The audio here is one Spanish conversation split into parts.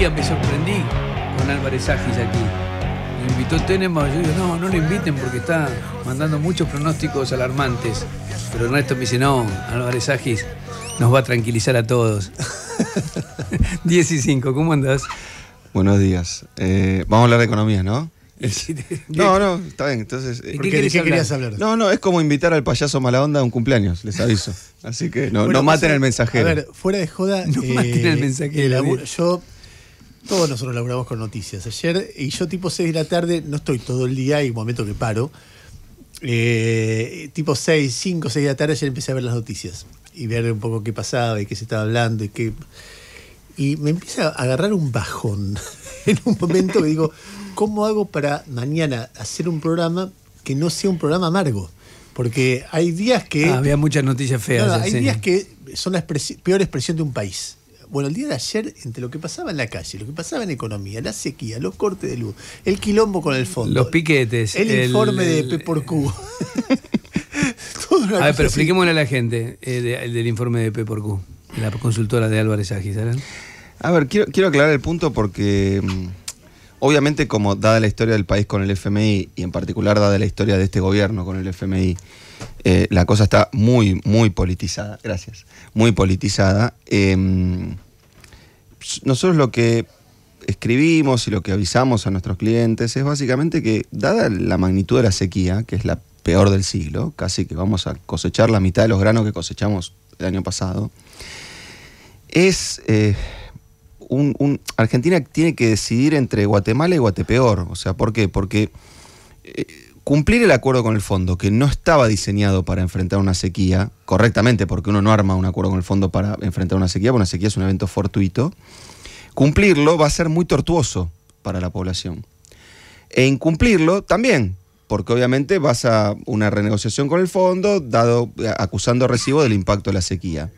me sorprendí con Álvarez Agis aquí. Me invitó Tenema, yo digo, no, no lo inviten porque está mandando muchos pronósticos alarmantes. Pero Ernesto me dice, no, Álvarez Agis nos va a tranquilizar a todos. 15 5, ¿cómo andas? Buenos días. Eh, vamos a hablar de economía, ¿no? No, no, está bien. Entonces, eh, qué, querías, hablar? querías hablar? No, no, es como invitar al payaso mala onda a un cumpleaños, les aviso. Así que no, maten el mensajero. A ver, fuera de joda. No eh, maten al mensajero. Yo todos nosotros laburamos con noticias. Ayer, y yo tipo 6 de la tarde, no estoy todo el día, hay un momento que paro. Eh, tipo 6, 5, 6 de la tarde, ayer empecé a ver las noticias y ver un poco qué pasaba y qué se estaba hablando y qué. Y me empieza a agarrar un bajón en un momento que digo, ¿cómo hago para mañana hacer un programa que no sea un programa amargo? Porque hay días que. Ah, había muchas noticias feas. hay días que son la peor expresión de un país. Bueno, el día de ayer, entre lo que pasaba en la calle, lo que pasaba en economía, la sequía, los cortes de luz, el quilombo con el fondo. Los piquetes. El, informe de P por Q. a ver, pero expliquémosle a la gente eh, el del informe de P por Q, la consultora de Álvarez Agis. A ver, quiero, quiero aclarar el punto porque... Mm, obviamente, como dada la historia del país con el FMI y en particular dada la historia de este gobierno con el FMI, eh, la cosa está muy, muy politizada, gracias, muy politizada. Em, nosotros lo que escribimos y lo que avisamos a nuestros clientes es básicamente que, dada la magnitud de la sequía, que es la peor del siglo, casi que vamos a cosechar la mitad de los granos que cosechamos el año pasado, es... Eh, un, Argentina tiene que decidir entre Guatemala y Guatepeor. O sea, ¿por qué? Porque eh, cumplir el acuerdo con el fondo, que no estaba diseñado para enfrentar una sequía, correctamente, porque uno no arma un acuerdo con el fondo para enfrentar una sequía, porque una sequía es un evento fortuito, cumplirlo va a ser muy tortuoso para la población. E incumplirlo también, porque obviamente vas a una renegociación con el fondo, dado, acusando recibo del impacto de la sequía.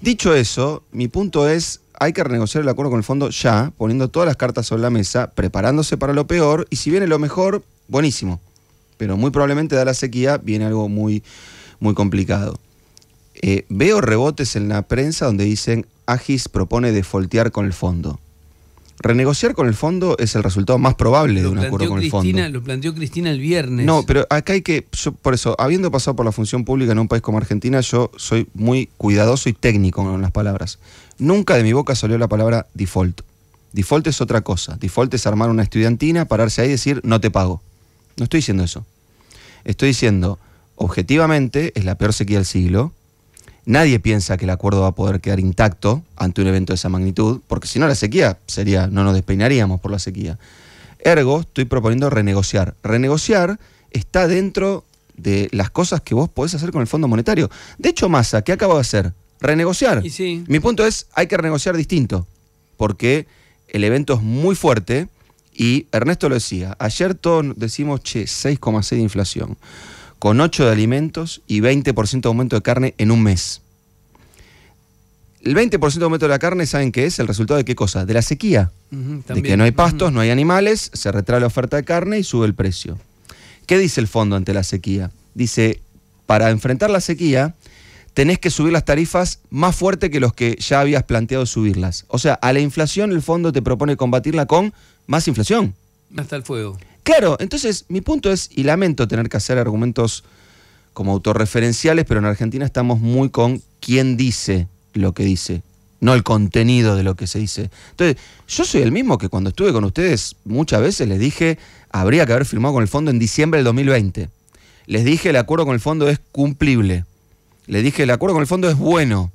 Dicho eso, mi punto es, hay que renegociar el acuerdo con el fondo ya, poniendo todas las cartas sobre la mesa, preparándose para lo peor, y si viene lo mejor, buenísimo pero muy probablemente da la sequía viene algo muy, muy complicado. Eh, veo rebotes en la prensa donde dicen Agis propone defoltear con el fondo. Renegociar con el fondo es el resultado más probable de un acuerdo con el fondo. Lo planteó Cristina el viernes. No, pero acá hay que, por eso, habiendo pasado por la función pública en un país como Argentina, yo soy muy cuidadoso y técnico con las palabras. Nunca de mi boca salió la palabra default. Default es otra cosa. Default es armar una estudiantina, pararse ahí y decir no te pago. No estoy diciendo eso. Estoy diciendo, objetivamente, es la peor sequía del siglo. Nadie piensa que el acuerdo va a poder quedar intacto ante un evento de esa magnitud, porque si no la sequía sería, no nos despeinaríamos por la sequía. Ergo, estoy proponiendo renegociar. Renegociar está dentro de las cosas que vos podés hacer con el Fondo Monetario. De hecho, Massa, ¿qué acabo de hacer? Renegociar. Mi punto es, hay que renegociar distinto, porque el evento es muy fuerte y Ernesto lo decía, ayer todos decimos, che, 6,6 de inflación, con 8 de alimentos y 20% de aumento de carne en un mes. El 20% de aumento de la carne, ¿saben qué es? El resultado de qué cosa? De la sequía. de que no hay pastos, no hay animales, se retrae la oferta de carne y sube el precio. ¿Qué dice el fondo ante la sequía? Dice, para enfrentar la sequía, tenés que subir las tarifas más fuerte que los que ya habías planteado subirlas. O sea, a la inflación el fondo te propone combatirla con más inflación. Hasta el fuego. Claro, entonces mi punto es, y lamento tener que hacer argumentos como autorreferenciales, pero en Argentina estamos muy con quién dice lo que dice, no el contenido de lo que se dice. Entonces, yo soy el mismo que cuando estuve con ustedes muchas veces les dije, habría que haber firmado con el fondo en diciembre del 2020. Les dije, el acuerdo con el fondo es cumplible. Les dije, el acuerdo con el fondo es bueno.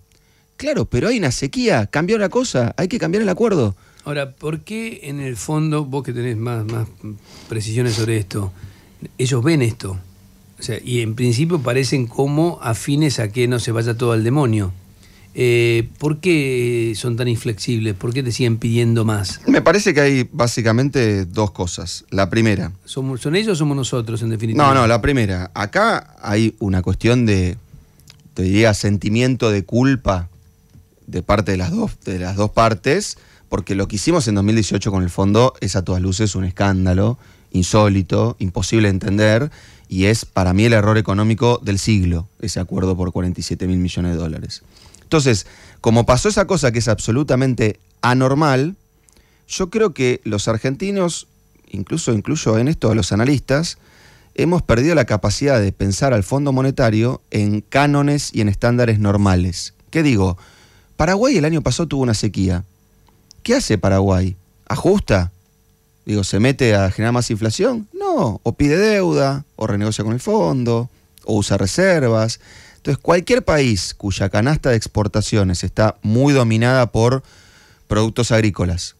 Claro, pero hay una sequía, cambió la cosa, hay que cambiar el acuerdo. Ahora, ¿por qué en el fondo, vos que tenés más, más precisiones sobre esto, ellos ven esto? O sea, y en principio parecen como afines a que no se vaya todo al demonio. Eh, ¿Por qué son tan inflexibles? ¿Por qué te siguen pidiendo más? Me parece que hay básicamente dos cosas. La primera. ¿Son, ellos o somos nosotros, en definitiva? No, no, la primera. Acá hay una cuestión de, te diría, sentimiento de culpa de parte de las dos, de las dos partes porque lo que hicimos en 2018 con el fondo es a todas luces un escándalo, insólito, imposible de entender, y es para mí el error económico del siglo, ese acuerdo por 47 mil millones de dólares. Entonces, como pasó esa cosa que es absolutamente anormal, yo creo que los argentinos, incluso incluyo en esto a los analistas, hemos perdido la capacidad de pensar al Fondo Monetario en cánones y en estándares normales. ¿Qué digo? Paraguay el año pasado tuvo una sequía. ¿Qué hace Paraguay? ¿Ajusta? Digo, ¿se mete a generar más inflación? No, o pide deuda, o renegocia con el fondo, o usa reservas. Entonces, cualquier país cuya canasta de exportaciones está muy dominada por productos agrícolas,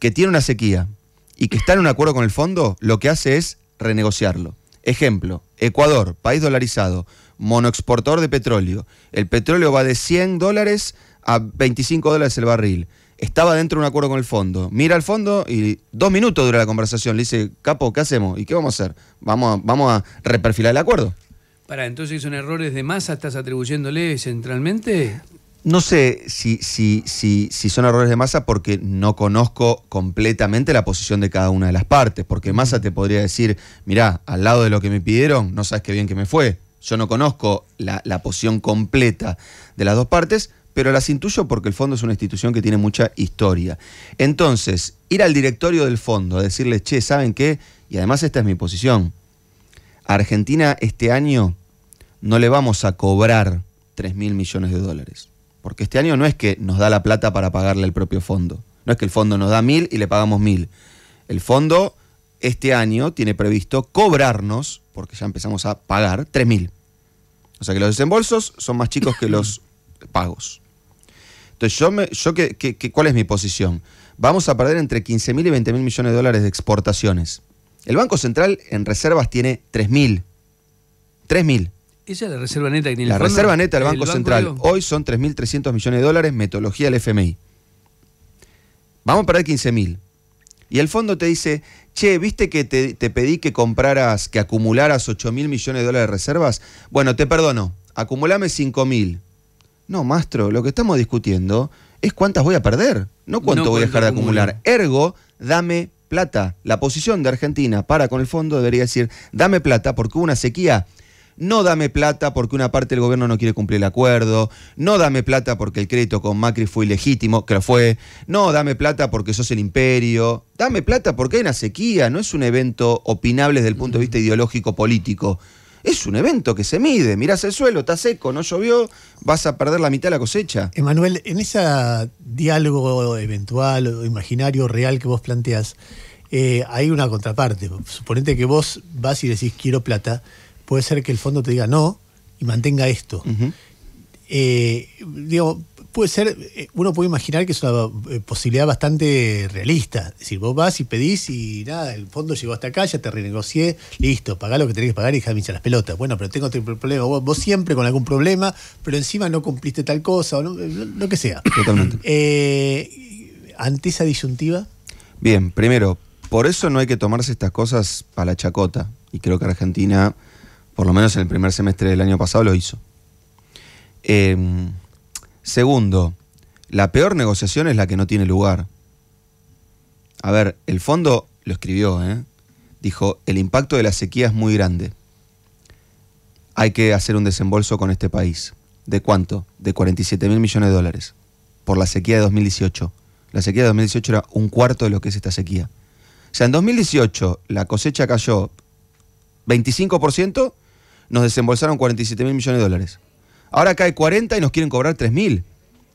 que tiene una sequía y que está en un acuerdo con el fondo, lo que hace es renegociarlo. Ejemplo, Ecuador, país dolarizado, monoexportador de petróleo. El petróleo va de 100 dólares a 25 dólares el barril estaba dentro de un acuerdo con el fondo. Mira al fondo y dos minutos dura la conversación. Le dice, Capo, ¿qué hacemos? ¿Y qué vamos a hacer? ¿Vamos a, vamos a reperfilar el acuerdo? Para, entonces son errores de masa, estás atribuyéndole centralmente. No sé si, son errores de masa porque no conozco completamente la posición de cada una de las partes, porque masa te podría decir, mirá, al lado de lo que me pidieron, no sabes qué bien que me fue. Yo no conozco la, la posición completa de las dos partes, pero las intuyo porque el fondo es una institución que tiene mucha historia. Entonces, ir al directorio del fondo a decirle, che, ¿saben qué? Y además esta es mi posición. A Argentina este año no le vamos a cobrar 3 mil millones de dólares. Porque este año no es que nos da la plata para pagarle el propio fondo. No es que el fondo nos da mil y le pagamos mil. El fondo este año tiene previsto cobrarnos, porque ya empezamos a pagar, 3.000. O sea que los desembolsos son más chicos que los pagos. Entonces, yo, yo que, ¿cuál es mi posición? Vamos a perder entre 15.000 y 20.000 millones de dólares de exportaciones. El Banco Central en reservas tiene 3.000. 3.000. Esa es la reserva neta que tiene La el reserva neta del Banco, Central hoy son 3.300 millones de dólares, metodología del FMI. Vamos a perder 15.000. Y el fondo te dice, che, viste que te, te pedí que compraras, que acumularas 8.000 millones de dólares de reservas. Bueno, te perdono, acumulame 5.000. No, maestro, lo que estamos discutiendo es cuántas voy a perder, no cuánto voy a dejar de acumular. acumular. Ergo, dame plata. La posición de Argentina para con el fondo debería decir, dame plata porque hubo una sequía. No dame plata porque una parte del gobierno no quiere cumplir el acuerdo. No dame plata porque el crédito con Macri fue ilegítimo, que lo fue. No dame plata porque sos el imperio. Dame plata porque hay una sequía, no es un evento opinable desde el punto de vista ideológico político es un evento que se mide. Mirás el suelo, está seco, no llovió, vas a perder la mitad de la cosecha. Emanuel, en ese diálogo eventual, imaginario, real que vos planteás, eh, hay una contraparte. Suponete que vos vas y decís quiero plata, puede ser que el fondo te diga no y mantenga esto. Eh, digo, puede ser, eh, uno puede imaginar que es una eh, posibilidad bastante realista. Es decir, vos vas y pedís y nada, el fondo llegó hasta acá, ya te renegocié, listo, pagá lo que tenés que pagar y dejame las pelotas. Bueno, pero tengo otro problema, vos, siempre con algún problema, pero encima no cumpliste tal cosa, o eh, lo que sea. Totalmente. ante esa disyuntiva. Bien, primero, por eso no hay que tomarse estas cosas a la chacota. Y creo que Argentina, por lo menos en el primer semestre del año pasado, lo hizo. Eh, Segundo, la peor negociación es la que no tiene lugar. A ver, el fondo lo escribió, ¿eh? dijo, el impacto de la sequía es muy grande. Hay que hacer un desembolso con este país. ¿De cuánto? De 47 mil millones de dólares. Por la sequía de 2018. La sequía de 2018 era un cuarto de lo que es esta sequía. O sea, en 2018 la cosecha cayó 25%, nos desembolsaron 47 mil millones de dólares. Ahora cae 40 y nos quieren cobrar 3.000.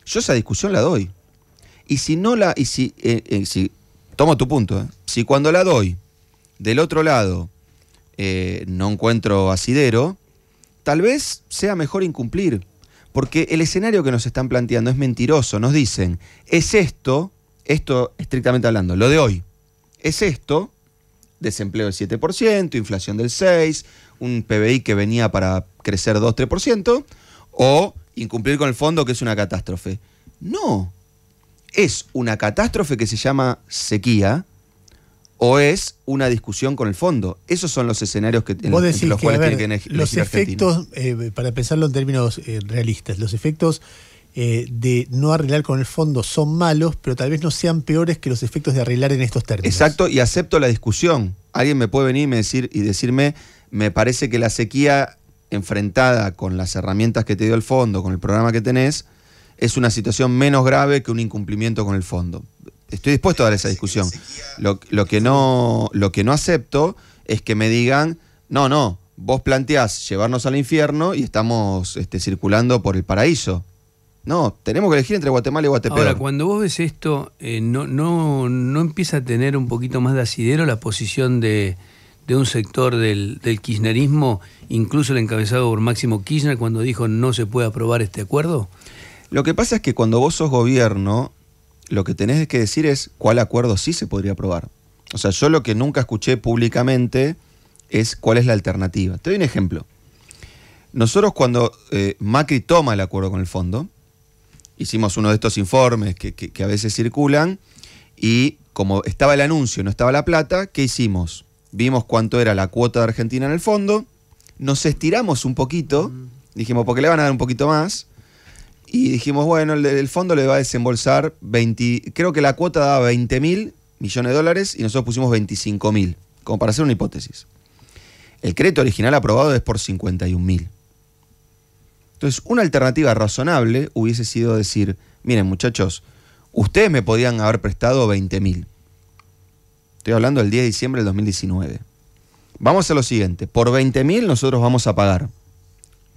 Yo esa discusión la doy. Y si no la, y si, eh, eh, tomo tu punto, ¿eh? si cuando la doy del otro lado no encuentro asidero, tal vez sea mejor incumplir. Porque el escenario que nos están planteando es mentiroso. Nos dicen, es esto, esto estrictamente hablando, lo de hoy, es esto, desempleo del 7%, inflación del 6%, un PBI que venía para crecer 2-3%, o incumplir con el fondo que es una catástrofe. No, es una catástrofe que se llama sequía o es una discusión con el fondo. Esos son los escenarios que, en, los cuales tienen Los efectos, eh, para pensarlo en términos eh, realistas, los efectos eh, de no arreglar con el fondo son malos, pero tal vez no sean peores que los efectos de arreglar en estos términos. Exacto, y acepto la discusión. Alguien me puede venir y, decir, y decirme, me parece que la sequía enfrentada con las herramientas que te dio el fondo, con el programa que tenés, es una situación menos grave que un incumplimiento con el fondo. Estoy dispuesto a dar esa discusión. Lo, que, no, lo que no acepto es que me digan, no, no, vos planteás llevarnos al infierno y estamos este, circulando por el paraíso. No, tenemos que elegir entre Guatemala y Guatemala. Ahora, cuando vos ves esto, eh, no, no, ¿no empieza a tener un poquito más de asidero la posición de, de un sector del, kirchnerismo, incluso el encabezado por Máximo Kirchner, cuando dijo no se puede aprobar este acuerdo? Lo que pasa es que cuando vos sos gobierno, lo que tenés que decir es cuál acuerdo sí se podría aprobar. O sea, yo lo que nunca escuché públicamente es cuál es la alternativa. Te doy un ejemplo. Nosotros cuando eh, Macri toma el acuerdo con el fondo, hicimos uno de estos informes que, que, a veces circulan, y como estaba el anuncio, no estaba la plata, ¿qué hicimos? vimos cuánto era la cuota de Argentina en el fondo, nos estiramos un poquito, dijimos, porque le van a dar un poquito más, y dijimos, bueno, el, fondo le va a desembolsar 20, creo que la cuota daba 20 mil millones de dólares y nosotros pusimos 25 mil, como para hacer una hipótesis. El crédito original aprobado es por 51 mil. Entonces, una alternativa razonable hubiese sido decir, miren muchachos, ustedes me podían haber prestado 20 mil Estoy hablando del 10 de diciembre del 2019. Vamos a lo siguiente. Por 20.000 nosotros vamos a pagar.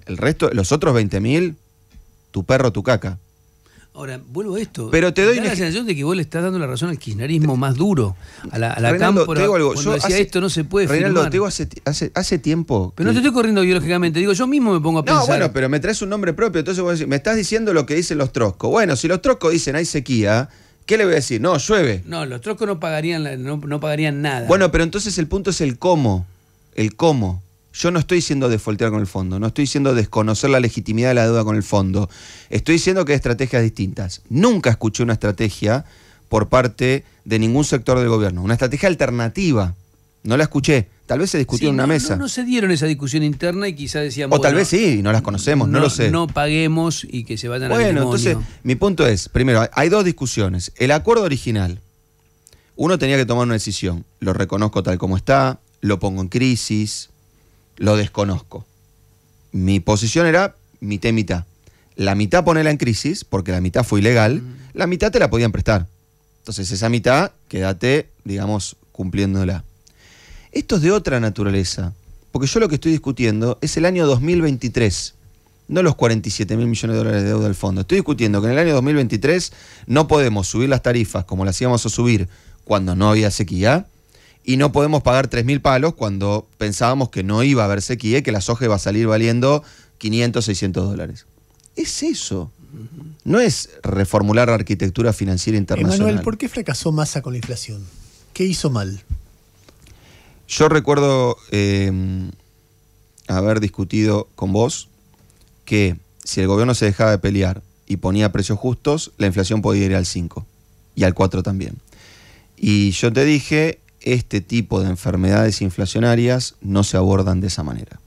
El resto, los otros 20.000, tu perro, tu caca. Ahora, vuelvo a esto. Pero te doy la sensación de que vos le estás dando la razón al kirchnerismo más duro, a la, a algo. Yo decía esto no se puede Reinaldo, hace, tiempo... Pero no te estoy corriendo biológicamente, digo, yo mismo me pongo a pensar... No, bueno, pero me traes un nombre propio, entonces vos me estás diciendo lo que dicen los troscos. Bueno, si los troscos dicen hay sequía, ¿Qué le voy a decir? No, llueve. No, los trocos no pagarían, no, pagarían nada. Bueno, pero entonces el punto es el cómo. El cómo. Yo no estoy diciendo desfoltear con el fondo, no estoy diciendo desconocer la legitimidad de la deuda con el fondo. Estoy diciendo que hay estrategias distintas. Nunca escuché una estrategia por parte de ningún sector del gobierno, una estrategia alternativa. No la escuché. Tal vez se discutió en una mesa. No, se dieron esa discusión interna y quizás decíamos. O tal vez sí, no las conocemos, no, lo sé. No paguemos y que se vayan la al Bueno, entonces, mi punto es: primero, hay dos discusiones. El acuerdo original, uno tenía que tomar una decisión. Lo reconozco tal como está, lo pongo en crisis, lo desconozco. Mi posición era mitad mitad. La mitad ponela en crisis, porque la mitad fue ilegal, mm. la mitad te la podían prestar. Entonces, esa mitad, quédate, digamos, cumpliéndola. Esto es de otra naturaleza, porque yo lo que estoy discutiendo es el año 2023, no los 47 mil millones de dólares de deuda del fondo. Estoy discutiendo que en el año 2023 no podemos subir las tarifas como las íbamos a subir cuando no había sequía y no podemos pagar 3 mil palos cuando pensábamos que no iba a haber sequía y que la soja iba a salir valiendo 500, 600 dólares. Es eso. No es reformular la arquitectura financiera internacional. Emanuel, ¿por qué fracasó Masa con la inflación? ¿Qué hizo mal? Yo recuerdo em, haber discutido con vos que si el gobierno se dejaba de pelear y ponía precios justos, la inflación podía ir al 5 y al 4 también. Y yo te dije, este tipo de enfermedades inflacionarias no se abordan de esa manera.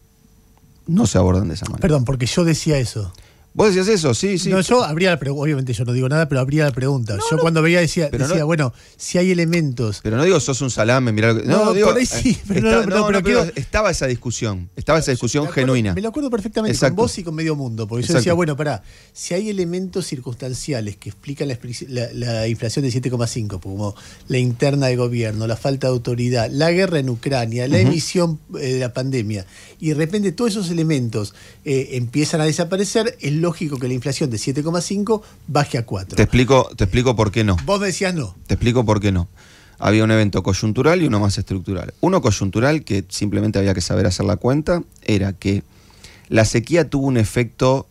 No se abordan de esa manera. Perdón, porque yo decía eso. ¿Vos decías eso? Sí, sí. No, yo abría la pregunta, obviamente yo no digo nada, pero abría la pregunta. yo cuando veía decía, decía bueno, si hay elementos. Pero no digo sos un salame, mirá lo que. No, digo, por sí, eh, pero, pero, estaba esa discusión, estaba esa discusión genuina. Me lo acuerdo perfectamente con vos y con medio mundo, porque yo decía, bueno, pará, si hay elementos circunstanciales que explican la, inflación de 7,5, como la interna de gobierno, la falta de autoridad, la guerra en Ucrania, la emisión eh, de la pandemia, y de repente todos esos elementos eh, empiezan a desaparecer, el lógico que la inflación de 7,5 baje a 4. Te explico, te explico por qué no. Vos decías no. Te explico por qué no. Había un evento coyuntural y uno más estructural. Uno coyuntural que simplemente había que saber hacer la cuenta era que la sequía tuvo un efecto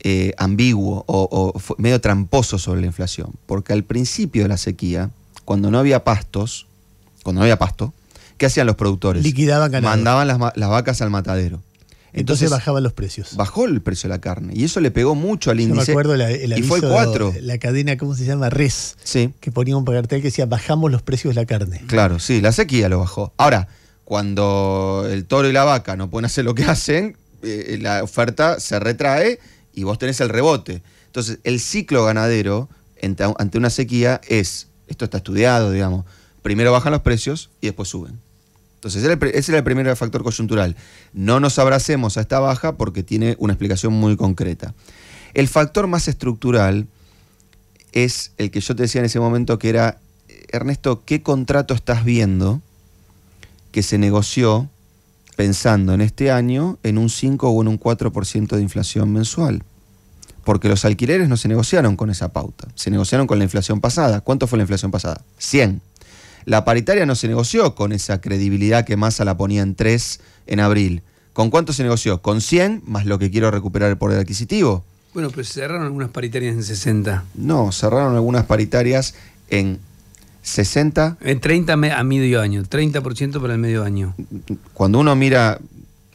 eh, ambiguo o, medio tramposo sobre la inflación, porque al principio de la sequía, cuando no había pastos, cuando no había pasto, ¿qué hacían los productores? Liquidaban ganado. Mandaban las vacas al matadero. Entonces, bajaban los precios. Bajó el precio de la carne y eso le pegó mucho al Yo me acuerdo la, La cadena, ¿cómo se llama? Res. Sí. Que ponía un cartel que decía bajamos los precios de la carne. Claro, sí, la sequía lo bajó. Ahora, cuando el toro y la vaca no pueden hacer lo que hacen, eh, la oferta se retrae y vos tenés el rebote. Entonces, el ciclo ganadero ante una sequía es, esto está estudiado, digamos, primero bajan los precios y después suben. Entonces, ese era el primer factor coyuntural. No nos abracemos a esta baja porque tiene una explicación muy concreta. El factor más estructural es el que yo te decía en ese momento que era, Ernesto, ¿qué contrato estás viendo que se negoció pensando en este año en un 5 o en un 4% de inflación mensual? Porque los alquileres no se negociaron con esa pauta, se negociaron con la inflación pasada. ¿Cuánto fue la inflación pasada? 100. La paritaria no se negoció con esa credibilidad que Massa la ponía en 3 en abril. ¿Con cuánto se negoció? ¿Con 100 más lo que quiero recuperar el poder adquisitivo? Bueno, pues cerraron algunas paritarias en 60. No, cerraron algunas paritarias en 60. En 30 a medio año, 30% para el medio año. Cuando uno mira,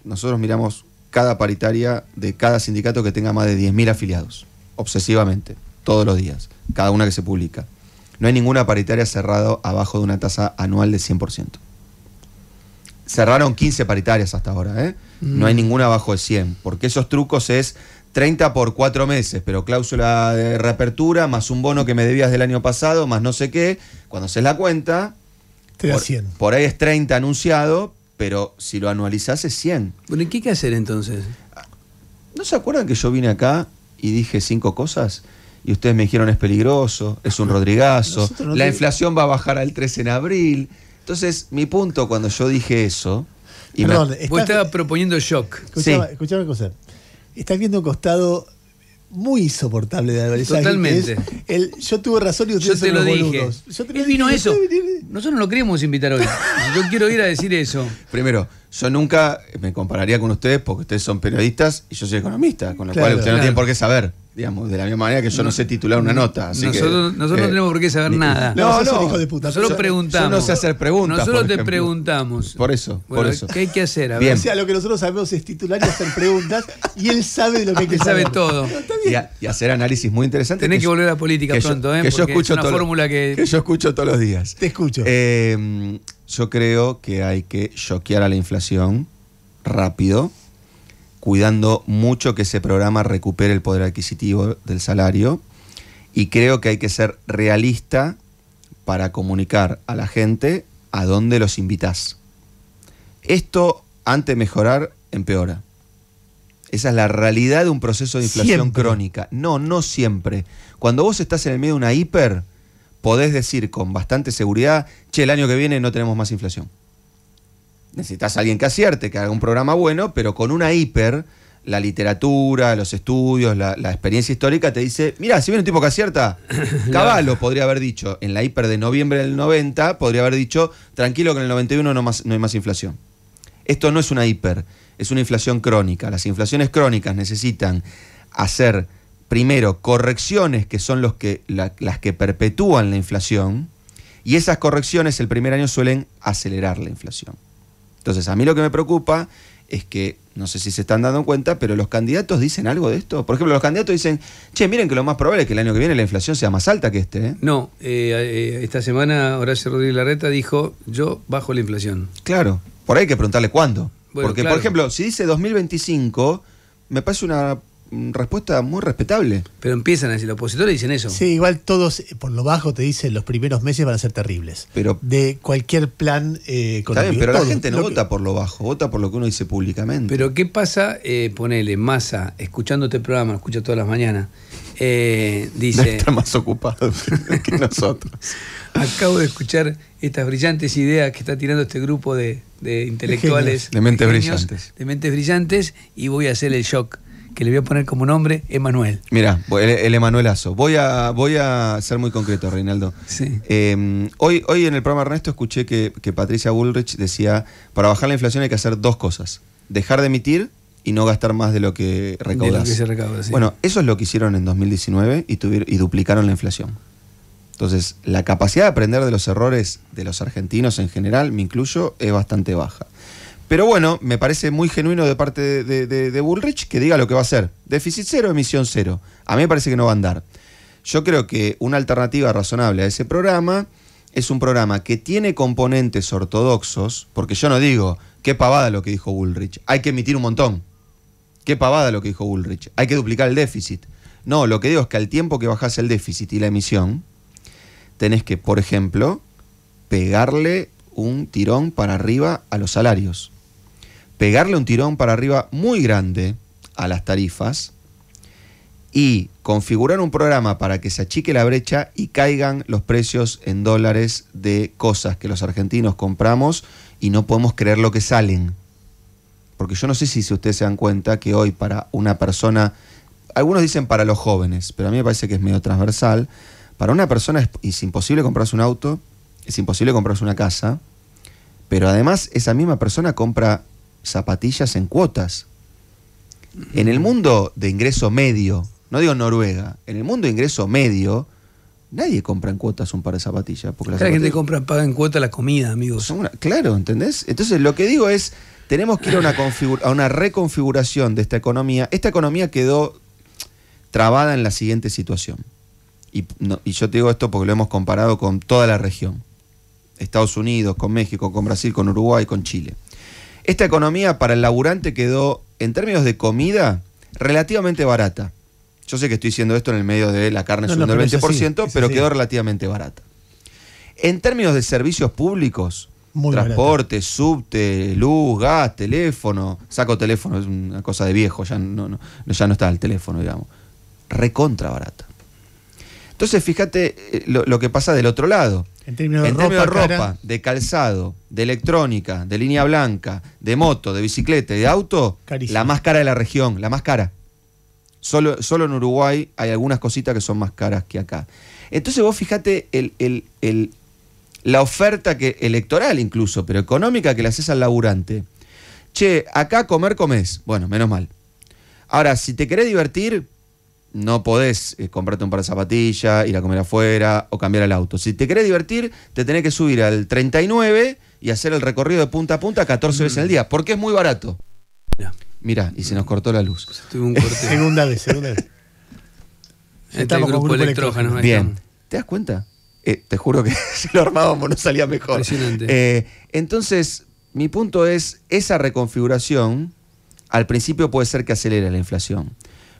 nosotros miramos cada paritaria de cada sindicato que tenga más de 10.000 afiliados, obsesivamente, todos los días, cada una que se publica. No hay ninguna paritaria cerrada abajo de una tasa anual de 100%. Cerraron 15 paritarias hasta ahora, ¿eh? Mm. No hay ninguna abajo de 100, porque esos trucos es 30 por 4 meses, pero cláusula de reapertura, más un bono que me debías del año pasado, más no sé qué. Cuando haces la cuenta, Te da por, 100. por ahí es 30 anunciado, pero si lo anualizas es 100. Bueno, ¿y qué hay que hacer entonces? ¿No se acuerdan que yo vine acá y dije cinco cosas? y ustedes me dijeron es peligroso, es un rodrigazo, la inflación va a bajar al 3 en abril. Entonces, mi punto cuando yo dije eso... Y Perdón, estaba proponiendo shock. Escuchaba, sí. Estás viendo un costado muy insoportable de Álvarez Totalmente. yo tuve razón y ustedes yo te lo dije. Yo te vino eso. Nosotros no lo queríamos invitar hoy. yo quiero ir a decir eso. Primero, yo nunca me compararía con ustedes porque ustedes son periodistas y yo soy economista, con lo cual ustedes no tienen por qué saber. Digamos, de la misma manera que yo no, sé titular una nota. nosotros, no eh, tenemos por qué saber nada. No, no, hijo de puta. Nosotros preguntamos. Yo no sé hacer preguntas. Nosotros te preguntamos. Por eso, por eso. ¿Qué hay que hacer? O sea, lo que nosotros sabemos es titular y hacer preguntas y él sabe lo que hay que él sabe todo. Y, hacer análisis muy interesante. Tenés que, volver a la política pronto, ¿eh? yo escucho es una fórmula que... que yo escucho todos los días. Te escucho. Eh, yo creo que hay que choquear a la inflación rápido, cuidando mucho que ese programa recupere el poder adquisitivo del salario. Y creo que hay que ser realista para comunicar a la gente a dónde los invitas. Esto, antes de mejorar, empeora. Esa es la realidad de un proceso de inflación crónica. No, no siempre. Cuando vos estás en el medio de una hiper, podés decir con bastante seguridad, che, el año que viene no tenemos más inflación. Necesitas a alguien que acierte, que haga un programa bueno, pero con una hiper, la literatura, los estudios, la, experiencia histórica te dice, mira, si viene un tipo que acierta, Caballo podría haber dicho, en la hiper de noviembre del 90, podría haber dicho, tranquilo que en el 91 no hay más inflación. Esto no es una hiper, es una inflación crónica. Las inflaciones crónicas necesitan hacer primero, correcciones que son los que, las que perpetúan la inflación, y esas correcciones el primer año suelen acelerar la inflación. Entonces, a mí lo que me preocupa es que, no sé si se están dando cuenta, pero los candidatos dicen algo de esto. Por ejemplo, los candidatos dicen, che, miren que lo más probable es que el año que viene la inflación sea más alta que este. ¿eh? No, eh, eh, esta semana Horacio Rodríguez Larreta dijo, yo bajo la inflación. Claro, por ahí hay que preguntarle cuándo. Porque, por ejemplo, si dice 2025, me parece una respuesta muy respetable. Pero empiezan a decir, los opositores dicen eso. Sí, igual todos, eh, por lo bajo, te dicen los primeros meses van a ser terribles. Pero, de cualquier plan eh, pero la gente no vota por lo bajo, vota por lo que uno dice públicamente. Pero ¿qué pasa, eh, ponele, masa, escuchando este programa, lo escucha todas las mañanas, eh, dice... Está más ocupado que nosotros. Acabo de escuchar estas brillantes ideas que está tirando este grupo de, intelectuales. De, mentes brillantes. De mentes brillantes y voy a hacer el shock que le voy a poner como nombre Emanuel. Mira, el, Emanuelazo. Voy a, voy a ser muy concreto, Reinaldo. Sí. Em, hoy, hoy en el programa Ernesto escuché que, Patricia Bullrich decía, para bajar la inflación hay que hacer dos cosas. Dejar de emitir y no gastar más de lo que recaudas. Bueno, eso es lo que hicieron en 2019 y, tuvieron, y duplicaron la inflación. Entonces, la capacidad de aprender de los errores de los argentinos en general, me incluyo, es bastante baja. Pero bueno, me parece muy genuino de parte de, Bullrich que diga lo que va a hacer. Déficit cero, emisión cero. A mí me parece que no va a andar. Yo creo que una alternativa razonable a ese programa es un programa que tiene componentes ortodoxos, porque yo no digo, qué pavada lo que dijo Bullrich, hay que emitir un montón. Qué pavada lo que dijo Bullrich, hay que duplicar el déficit. No, lo que digo es que al tiempo que bajas el déficit y la emisión, tenés que, por ejemplo, pegarle un tirón para arriba a los salarios pegarle un tirón para arriba muy grande a las tarifas y configurar un programa para que se achique la brecha y caigan los precios en dólares de cosas que los argentinos compramos y no podemos creer lo que salen. Porque yo no sé si, ustedes se dan cuenta que hoy para una persona, algunos dicen para los jóvenes, pero a mí me parece que es medio transversal, para una persona es imposible comprarse un auto, es imposible comprarse una casa, pero además esa misma persona compra zapatillas en cuotas. En el mundo de ingreso medio, no digo Noruega, en el mundo de ingreso medio, nadie compra en cuotas un par de zapatillas. Porque la gente compra, paga en cuota la comida, amigos. Claro, ¿entendés? Entonces lo que digo es, tenemos que ir a una, una reconfiguración de esta economía. Esta economía quedó trabada en la siguiente situación. Y, y, yo te digo esto porque lo hemos comparado con toda la región. Estados Unidos, con México, con Brasil, con Uruguay, con Chile. Esta economía para el laburante quedó, en términos de comida, relativamente barata. Yo sé que estoy diciendo esto en el medio de la carne no, subiendo el 20%, pero, quedó relativamente barata. En términos de servicios públicos, transporte, subte, luz, gas, teléfono, saco teléfono, es una cosa de viejo, ya no, ya no está el teléfono, digamos. Recontra barata. Entonces, fíjate eh, lo que pasa del otro lado. En términos de, ropa, de, ropa de calzado, de electrónica, de línea blanca, de moto, de bicicleta de auto, la más cara de la región, la más cara. Solo, solo en Uruguay hay algunas cositas que son más caras que acá. Entonces vos fíjate la oferta que, electoral incluso, pero económica que le haces al laburante. Che, acá comer comés. Bueno, menos mal. Ahora, si te querés divertir, no podés eh, comprarte un par de zapatillas, ir a comer afuera o cambiar el auto. Si te querés divertir, te tenés que subir al 39 y hacer el recorrido de punta a punta 14 veces al mm. día, porque es muy barato. Mirá, y se nos cortó la luz. segunda vez, segunda vez. Estamos como con grupo electrógeno. Bien. ¿Te das cuenta? Eh, te juro que si lo armábamos no salía mejor. Impresionante. Eh, entonces, mi punto es, esa reconfiguración al principio puede ser que acelere la inflación.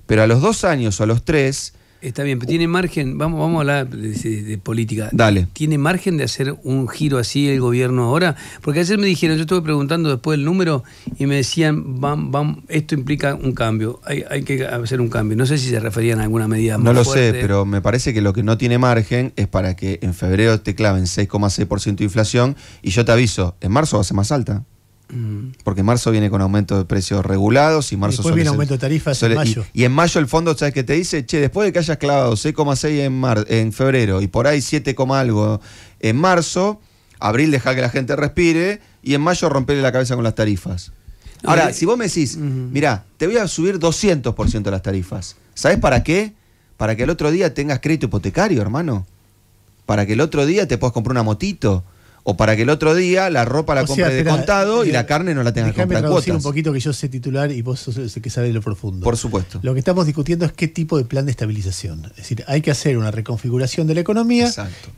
Pero a los dos años o a los tres... Está bien, pero tiene margen, vamos, vamos a hablar de, política. Dale. ¿Tiene margen de hacer un giro así el gobierno ahora? Porque ayer me dijeron, yo estuve preguntando después el número y me decían, van, esto implica un cambio, hay, que hacer un cambio. No sé si se referían a alguna medida más No lo sé, pero me parece que lo que no tiene margen es para que en febrero te claven 6,6% de inflación y yo te aviso, en marzo va a ser más alta. Mm. Porque marzo viene con aumento de precios regulados y marzo... después viene aumento de tarifas en mayo. Y, en mayo el fondo, ¿sabes qué te dice? Che, después de que hayas clavado 6,6 en, en febrero y por ahí 7, algo en marzo, abril deja que la gente respire y en mayo romperle la cabeza con las tarifas. Eh, Ahora, si vos me decís, te voy a subir 200% las tarifas, sabes para qué? Para que el otro día tengas crédito hipotecario, hermano. Para que el otro día te puedas comprar una motito o para que el otro día la ropa la de contado y eh, la carne no la tengas que comprar cuotas. un poquito que yo sé titular y vos sé que sabe lo profundo. Por supuesto. Lo que estamos discutiendo es qué tipo de plan de estabilización. Es decir, hay que hacer una reconfiguración de la economía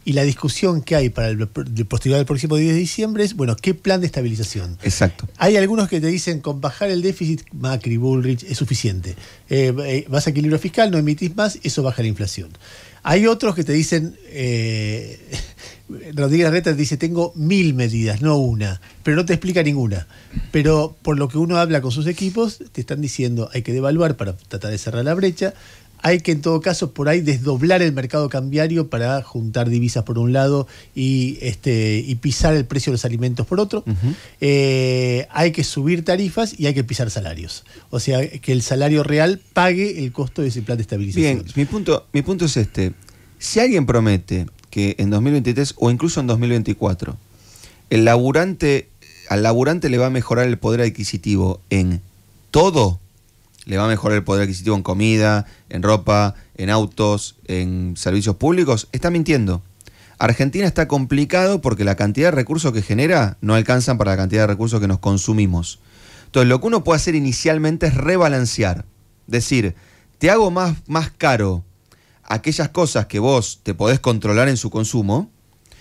y la discusión que hay para el, posterior del próximo 10 de diciembre es, bueno, ¿qué plan de estabilización? Exacto. Hay algunos que te dicen con bajar el déficit, Macri, Bullrich, es suficiente. Eh, eh, vas a equilibrio fiscal, no emitís más, eso baja la inflación. Hay otros que te dicen... Rodríguez Reta dice, tengo mil medidas, no una, pero no te explica ninguna. Pero por lo que uno habla con sus equipos, te están diciendo, hay que devaluar para tratar de cerrar la brecha, hay que en todo caso por ahí desdoblar el mercado cambiario para juntar divisas por un lado y, este, y pisar el precio de los alimentos por otro. Eh, hay que subir tarifas y hay que pisar salarios. O sea, que el salario real pague el costo de ese plan de estabilización. Bien, mi punto, mi punto es este. Si alguien promete que en 2023 o incluso en 2024 el laburante, al laburante le va a mejorar el poder adquisitivo en todo, le va a mejorar el poder adquisitivo en comida, en ropa, en autos, en servicios públicos, está mintiendo. Argentina está complicado porque la cantidad de recursos que genera no alcanzan para la cantidad de recursos que nos consumimos. Entonces, lo que uno puede hacer inicialmente es rebalancear. Decir, te hago más, más caro aquellas cosas que vos te podés controlar en su consumo.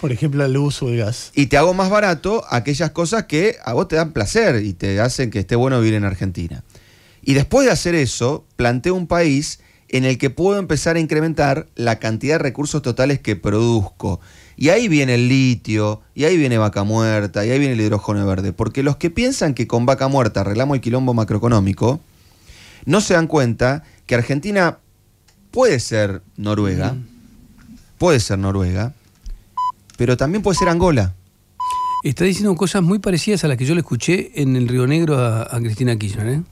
Por ejemplo, el uso de gas. Y te hago más barato aquellas cosas que a vos te dan placer y te hacen que esté bueno vivir en Argentina. Y después de hacer eso, planteo un país en el que puedo empezar a incrementar la cantidad de recursos totales que produzco. Y ahí viene el litio, y ahí viene vaca muerta, y ahí viene el hidrógeno verde. Porque los que piensan que con vaca muerta arreglamos el quilombo macroeconómico, no se dan cuenta que Argentina puede ser Noruega, mm. puede ser Noruega, pero también puede ser Angola. Está diciendo cosas muy parecidas a las que yo le escuché en el Río Negro a, Cristina Kirchner, ¿eh?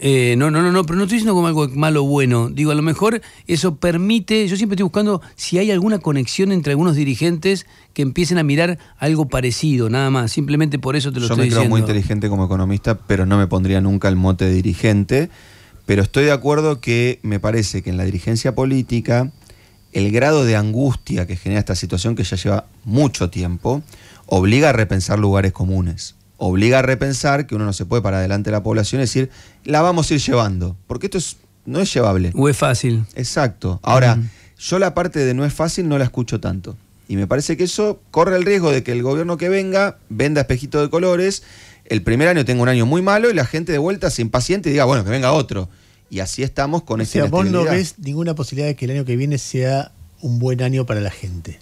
Eh, no, no, no, no, pero no estoy diciendo como algo malo o bueno. Digo, a lo mejor eso permite, yo siempre estoy buscando si hay alguna conexión entre algunos dirigentes que empiecen a mirar algo parecido, nada más. Simplemente por eso te lo estoy diciendo. Yo me muy inteligente como economista, pero no me pondría nunca el mote de dirigente pero estoy de acuerdo que me parece que en la dirigencia política el grado de angustia que genera esta situación que ya lleva mucho tiempo obliga a repensar lugares comunes, obliga a repensar que uno no se puede para adelante de la población y decir, la vamos a ir llevando, porque esto es, no es llevable. O es fácil. Exacto. Ahora, yo la parte de no es fácil no la escucho tanto. Y me parece que eso corre el riesgo de que el gobierno que venga venda espejito de colores, el primer año tenga un año muy malo y la gente de vuelta se impaciente y diga, bueno, que venga otro y así estamos con ese O sea, vos no ves ninguna posibilidad de que el año que viene sea un buen año para la gente.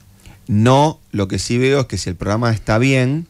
No, lo que sí veo es que si el programa está bien,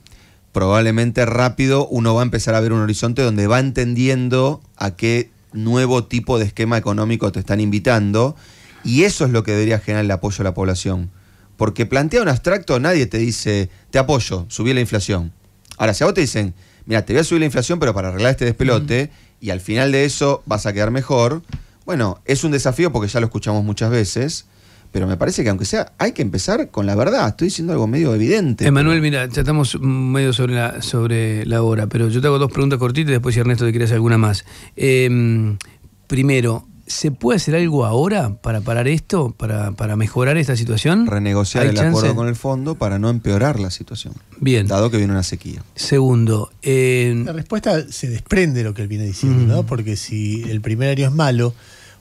probablemente rápido uno va a empezar a ver un horizonte donde va entendiendo a qué nuevo tipo de esquema económico te están invitando. Y eso es lo que debería generar el apoyo a la población. Porque plantea un abstracto, nadie te dice, te apoyo, subí la inflación. Ahora, si a vos te dicen, mira, te voy a subir la inflación, pero para arreglar este despelote, y al final de eso vas a quedar mejor. Bueno, es un desafío porque ya lo escuchamos muchas veces, pero me parece que aunque sea, hay que empezar con la verdad. Estoy diciendo algo medio evidente. Emanuel, mira, ya estamos medio sobre la, sobre la hora, pero yo te hago dos preguntas cortitas y después si Ernesto te quieres alguna más. Em, primero, ¿Se puede hacer algo ahora para parar esto, para, mejorar esta situación? Renegociar el acuerdo con el fondo para no empeorar la situación. Bien. Dado que viene una sequía. Segundo. Eh... La respuesta se desprende de lo que él viene diciendo, ¿no? Porque si el primer año es malo,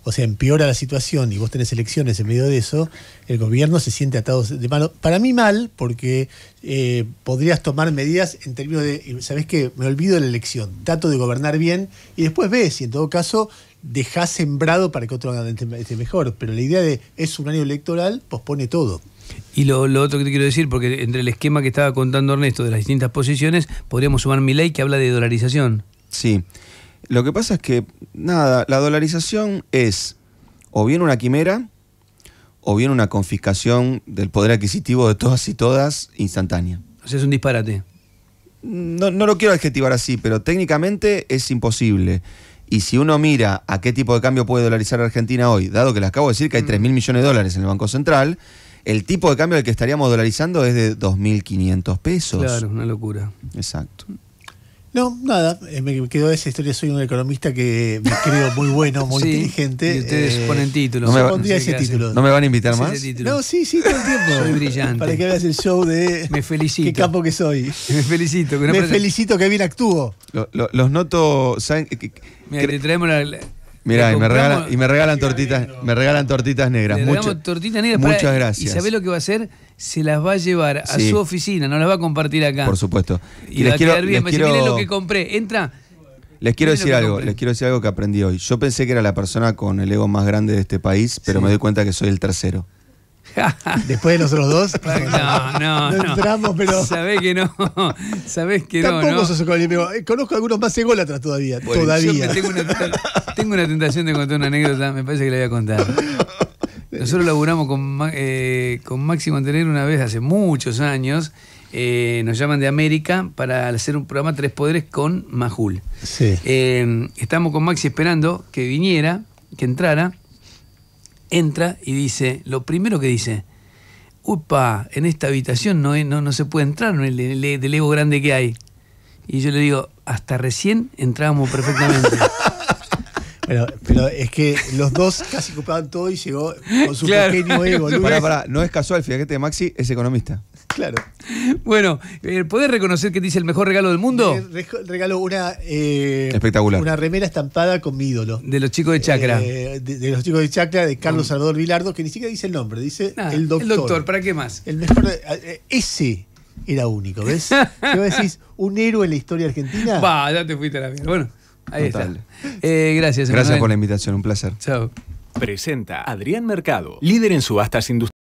o sea, empeora la situación y vos tenés elecciones en medio de eso, el gobierno se siente atado de malo. Para mí mal, porque eh, podrías tomar medidas en términos de, ¿sabés qué? Me olvido de la elección, trato de gobernar bien y después ves si en todo caso deja sembrado para que otro esté este mejor. Pero la idea de es un año electoral pospone todo. Y lo, otro que te quiero decir, porque entre el esquema que estaba contando Ernesto de las distintas posiciones, podríamos sumar mi ley que habla de dolarización. Sí. Lo que pasa es que, nada, la dolarización es o bien una quimera o bien una confiscación del poder adquisitivo de todas y todas instantánea. O sea, es un disparate. No, no lo quiero adjetivar así, pero técnicamente es imposible. Y si uno mira a qué tipo de cambio puede dolarizar Argentina hoy, dado que les acabo de decir que hay 3 mm. mil millones de dólares en el Banco Central, el tipo de cambio al que estaríamos dolarizando es de 2.500 pesos. Claro, una locura. Exacto. No, nada, eh, me quedó esa historia. Soy un economista que me creo muy bueno, muy inteligente. Y ustedes eh, ponen títulos. No me, ese título. ¿No me van a invitar más? No, sí, sí, todo el tiempo. Soy brillante. Para que veas el show de. Me felicito. Qué capo que soy. Me felicito. Que no me felicito que bien actúo. los noto. ¿saben? Mirá, y me, regalan, y me regalan tortitas, me regalan tortitas negras. tortitas negras. Muchas gracias. ¿Y sabés lo que va a hacer? Se las va a llevar a su oficina, no las va a compartir acá. Por supuesto. Y, les quiero, bien. Les quiero... lo que compré. Entra. Les quiero decir algo, les quiero decir algo que aprendí hoy. Yo pensé que era la persona con el ego más grande de este país, pero me doy cuenta que soy el tercero. Después de nosotros dos. No, no, no. entramos, pero. Sabés que no. Sabés que no. sos eh, Conozco algunos más ególatras todavía. todavía. tengo, una, tentación de contar una anécdota. Me parece que la voy a contar. Nosotros laburamos con, eh, con Máximo Antenero una vez hace muchos años. Eh, nos llaman de América para hacer un programa Tres Poderes con Majul. Sí. Eh, estamos con Maxi esperando que viniera, que entrara entra y dice, lo primero que dice, upa, en esta habitación no, no, no se puede entrar, del ego grande que hay. Y yo le digo, hasta recién entrábamos perfectamente. Bueno, pero es que los dos casi ocupaban todo y llegó con su ego. no es casual, fíjate, Maxi es economista. Claro. Bueno, eh, ¿podés reconocer que dice el mejor regalo del mundo? Eh, regalo una. Eh, Espectacular. Una remera estampada con mi ídolo. De los chicos de Chacra. de, los chicos de Chacra, de Carlos mm. Salvador Vilardo, que ni siquiera dice el nombre, dice ah, el doctor. El doctor, ¿para qué más? El mejor. ese era único, ¿ves? ¿Qué decís? ¿Un héroe en la historia argentina? Va, ya te fuiste la mierda. Bueno, ahí está. gracias. Gracias por la invitación, un placer. Chao. Presenta Adrián Mercado, líder en subastas industriales.